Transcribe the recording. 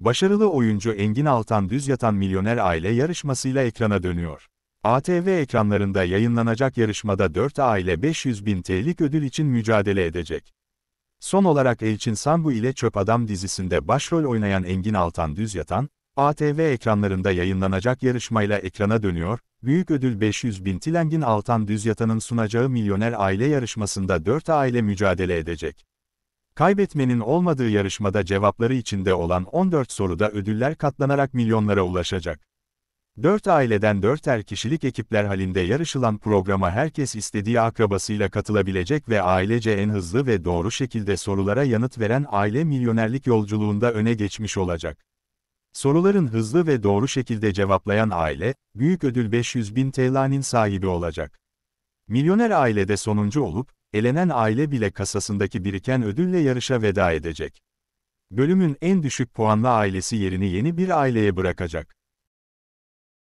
Başarılı oyuncu Engin Altan Düz Yatan Milyoner Aile yarışmasıyla ekrana dönüyor. ATV ekranlarında yayınlanacak yarışmada 4 aile 500 bin TL'lik ödül için mücadele edecek. Son olarak Elçin Sambu ile Çöp Adam dizisinde başrol oynayan Engin Altan Düz Yatan, ATV ekranlarında yayınlanacak yarışmayla ekrana dönüyor, büyük ödül 500 bin Tilengin Altan Düz Yatan'ın sunacağı Milyoner Aile yarışmasında 4 aile mücadele edecek. Kaybetmenin olmadığı yarışmada cevapları içinde olan 14 soruda ödüller katlanarak milyonlara ulaşacak. 4 aileden 4'er kişilik ekipler halinde yarışılan programa herkes istediği akrabasıyla katılabilecek ve ailece en hızlı ve doğru şekilde sorulara yanıt veren aile milyonerlik yolculuğunda öne geçmiş olacak. Soruların hızlı ve doğru şekilde cevaplayan aile, büyük ödül 500 bin TL'nin sahibi olacak. Milyoner ailede sonuncu olup, elenen aile bile kasasındaki biriken ödülle yarışa veda edecek. Bölümün en düşük puanlı ailesi yerini yeni bir aileye bırakacak.